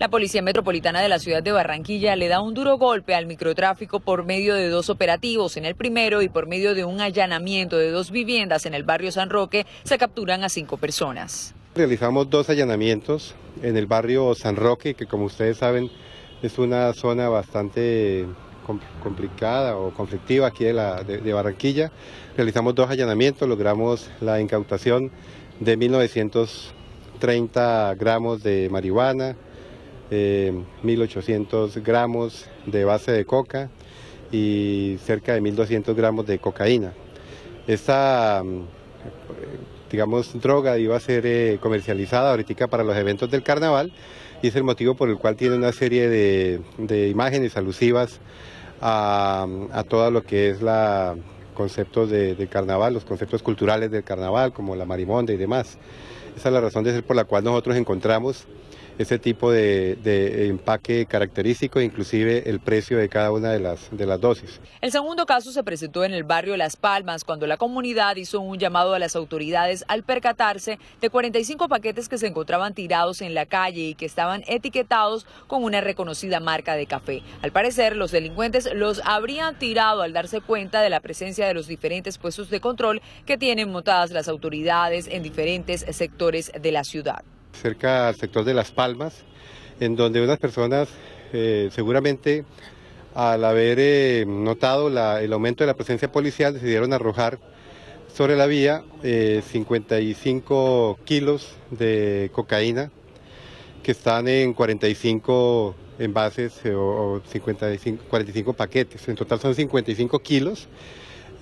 La Policía Metropolitana de la ciudad de Barranquilla le da un duro golpe al microtráfico por medio de dos operativos. En el primero y por medio de un allanamiento de dos viviendas en el barrio San Roque se capturan a cinco personas. Realizamos dos allanamientos en el barrio San Roque, que como ustedes saben es una zona bastante complicada o conflictiva aquí de, Barranquilla. Realizamos dos allanamientos, logramos la incautación de 1930 gramos de marihuana, 1.800 eh, gramos de base de coca y cerca de 1.200 gramos de cocaína. Esta, mm, digamos, droga iba a ser eh, comercializada ahorita para los eventos del carnaval y es el motivo por el cual tiene una serie de, imágenes alusivas a, todo lo que es la conceptos de, carnaval, los conceptos culturales del carnaval, como la marimonda y demás. Esa es la razón por la cual nosotros encontramos ese tipo de, empaque característico, inclusive el precio de cada una de las, de las dosis. El segundo caso se presentó en el barrio Las Palmas, cuando la comunidad hizo un llamado a las autoridades al percatarse de 45 paquetes que se encontraban tirados en la calle y que estaban etiquetados con una reconocida marca de café. Al parecer, los delincuentes los habrían tirado al darse cuenta de la presencia de los diferentes puestos de control que tienen montadas las autoridades en diferentes sectores de la ciudad cerca al sector de Las Palmas, en donde unas personas eh, seguramente al haber eh, notado el aumento de la presencia policial decidieron arrojar sobre la vía 55 eh, kilos de cocaína que están en 45 envases o, 45 paquetes. En total son 55 kilos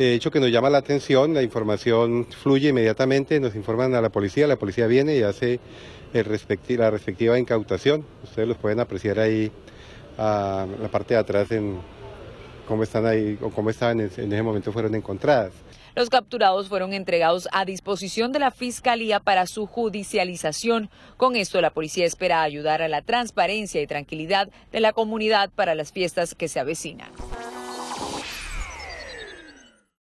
eh, hecho, que nos llama la atención, la información fluye inmediatamente, nos informan a la policía, la policía viene y hace la respectiva incautación. Ustedes los pueden apreciar ahí a la parte de atrás en cómo están ahí o cómo estaban en ese momento fueron encontradas. Los capturados fueron entregados a disposición de la Fiscalía para su judicialización. Con esto, la policía espera ayudar a la transparencia y tranquilidad de la comunidad para las fiestas que se avecinan.